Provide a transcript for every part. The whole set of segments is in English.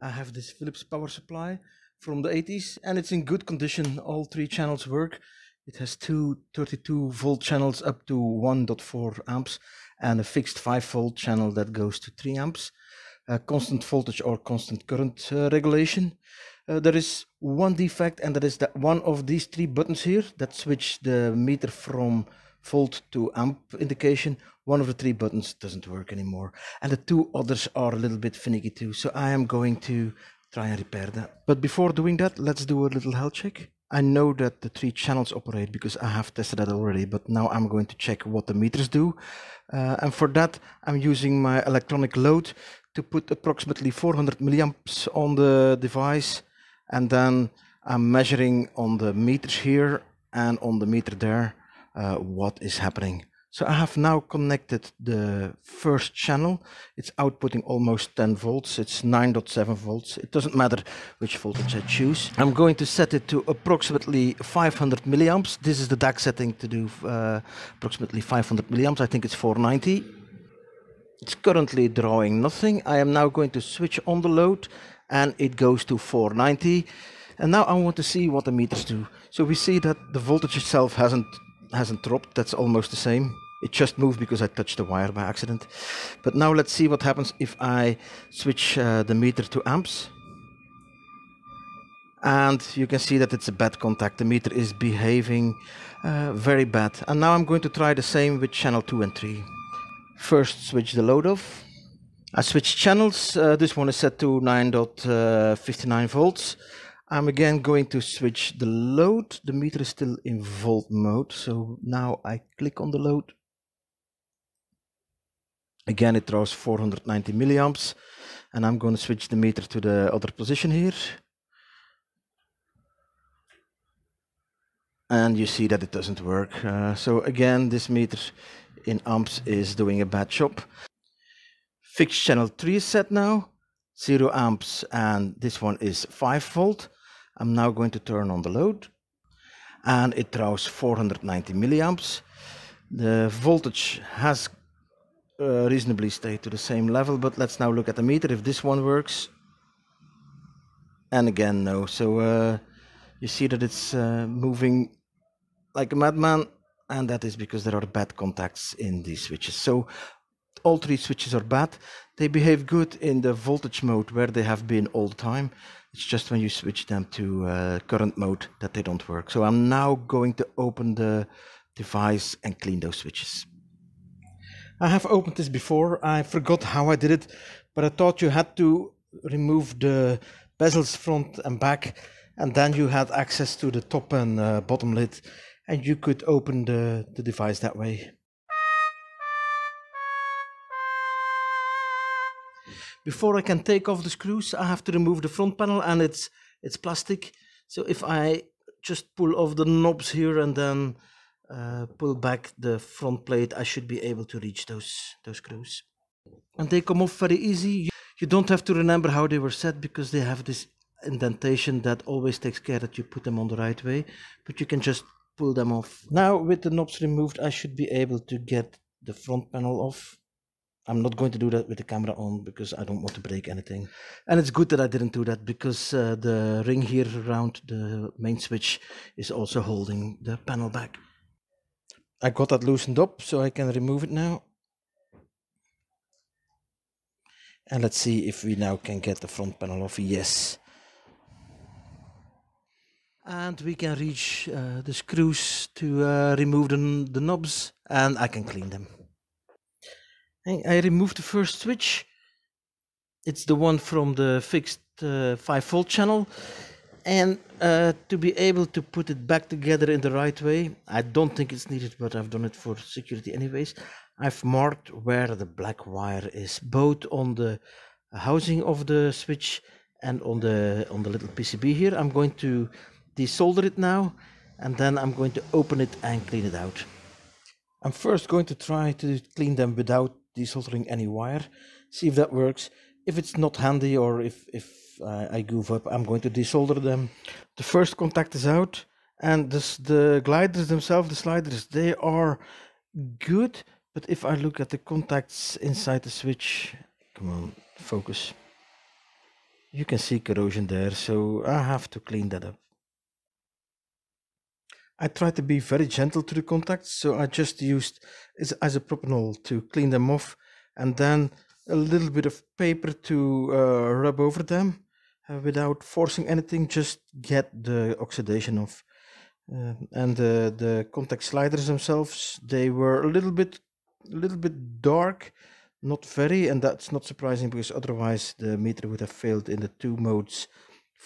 I have this Philips power supply from the 80s and it's in good condition. All three channels work. It has two 32 volt channels up to 1.4 amps and a fixed 5 volt channel that goes to 3 amps. constant voltage or constant current uh, regulation. Uh, there is one defect and that is that one of these three buttons here that switch the meter from Fault to amp indication, one of the three buttons doesn't work anymore. And the two others are a little bit finicky too. So I am going to try and repair that. But before doing that, let's do a little health check. I know that the three channels operate because I have tested that already, but now I'm going to check what the meters do. Uh, and for that, I'm using my electronic load to put approximately 400 milliamps on the device. And then I'm measuring on the meters here and on the meter there uh, what is happening. So I have now connected the first channel. It's outputting almost 10 volts. It's 9.7 volts. It doesn't matter which voltage I choose. I'm going to set it to approximately 500 milliamps. This is the DAC setting to do uh, approximately 500 milliamps. I think it's 490. It's currently drawing nothing. I am now going to switch on the load and it goes to 490. And now I want to see what the meters do. So we see that the voltage itself hasn't hasn't dropped. That's almost the same. It just moved because I touched the wire by accident. But now let's see what happens if I switch uh, the meter to amps. And you can see that it's a bad contact. The meter is behaving uh, very bad. And now I'm going to try the same with channel 2 and 3. First switch the load off. I switch channels. Uh, this one is set to 9.59 volts. I'm again going to switch the load. The meter is still in volt mode. So now I click on the load. Again, it draws 490 milliamps. And I'm going to switch the meter to the other position here. And you see that it doesn't work. Uh, so again, this meter in amps is doing a bad job. Fixed channel 3 is set now, 0 amps, and this one is 5 volt. I'm now going to turn on the load and it draws 490 milliamps. The voltage has uh, reasonably stayed to the same level, but let's now look at the meter if this one works. And again, no. So uh, you see that it's uh, moving like a madman, and that is because there are bad contacts in these switches. So all three switches are bad they behave good in the voltage mode where they have been all the time. It's just when you switch them to uh, current mode that they don't work. So I'm now going to open the device and clean those switches. I have opened this before. I forgot how I did it, but I thought you had to remove the bezels front and back and then you had access to the top and uh, bottom lid and you could open the, the device that way. Before I can take off the screws, I have to remove the front panel and it's, it's plastic. So if I just pull off the knobs here and then uh, pull back the front plate, I should be able to reach those, those screws. And they come off very easy. You don't have to remember how they were set because they have this indentation that always takes care that you put them on the right way, but you can just pull them off. Now with the knobs removed, I should be able to get the front panel off. I'm not going to do that with the camera on because I don't want to break anything. And it's good that I didn't do that because uh, the ring here around the main switch is also holding the panel back. I got that loosened up so I can remove it now. And let's see if we now can get the front panel off. Yes. And we can reach uh, the screws to uh, remove the, the knobs and I can clean them. I, removed the first switch. It's the one from the fixed uh, 5 volt channel. And uh, to be able to put it back together in the right way, I don't think it's needed, but I've done it for security anyways. I've marked where the black wire is, both on the housing of the switch and on the on the little PCB here. I'm going to desolder it now and then I'm going to open it and clean it out. I'm first going to try to clean them without desoldering any wire, see if that works. If it's not handy or if, if uh, I goof up, I'm going to desolder them. The first contact is out and this, the gliders themselves, the sliders, they are good. But if I look at the contacts inside the switch, come on, focus. You can see corrosion there, so I have to clean that up. I tried to be very gentle to the contacts, so I just used isopropanol to clean them off and then a little bit of paper to uh, rub over them uh, without forcing anything, just get the oxidation off. Uh, and the, the contact sliders themselves, they were a little bit, a little bit dark, not very, and that's not surprising because otherwise the meter would have failed in the two modes,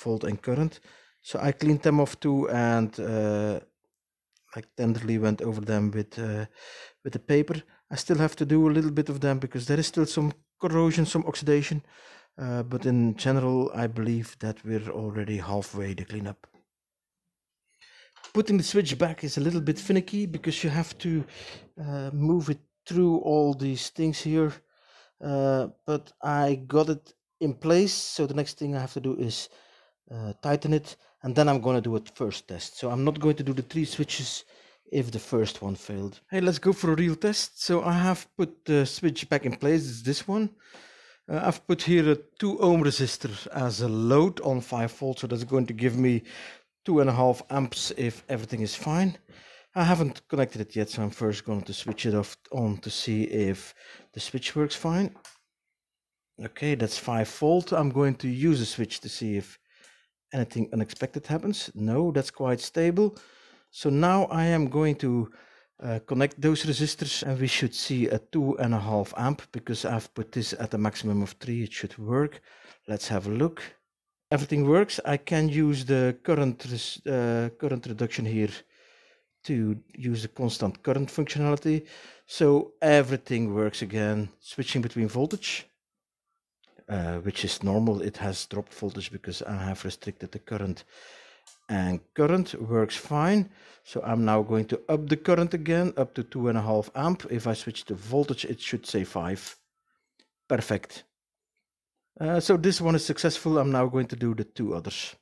volt and current. So I cleaned them off too and uh, like tenderly went over them with uh, with the paper. I still have to do a little bit of them because there is still some corrosion, some oxidation. Uh, but in general, I believe that we're already halfway the cleanup. Putting the switch back is a little bit finicky because you have to uh, move it through all these things here. Uh, but I got it in place. So the next thing I have to do is uh, tighten it and then I'm gonna do a first test so I'm not going to do the three switches if the first one failed hey let's go for a real test so I have put the switch back in place it's this one uh, I've put here a 2 ohm resistor as a load on 5 volts so that's going to give me 2.5 amps if everything is fine I haven't connected it yet so I'm first going to switch it off on to see if the switch works fine okay that's 5 volt I'm going to use a switch to see if anything unexpected happens. No, that's quite stable. So now I am going to uh, connect those resistors and we should see a two and a half amp because I've put this at a maximum of three. It should work. Let's have a look. Everything works. I can use the current, uh, current reduction here to use the constant current functionality. So everything works again, switching between voltage. Uh, which is normal. It has dropped voltage because I have restricted the current. And current works fine. So I'm now going to up the current again up to 2.5 amp. If I switch to voltage, it should say 5. Perfect. Uh, so this one is successful. I'm now going to do the two others.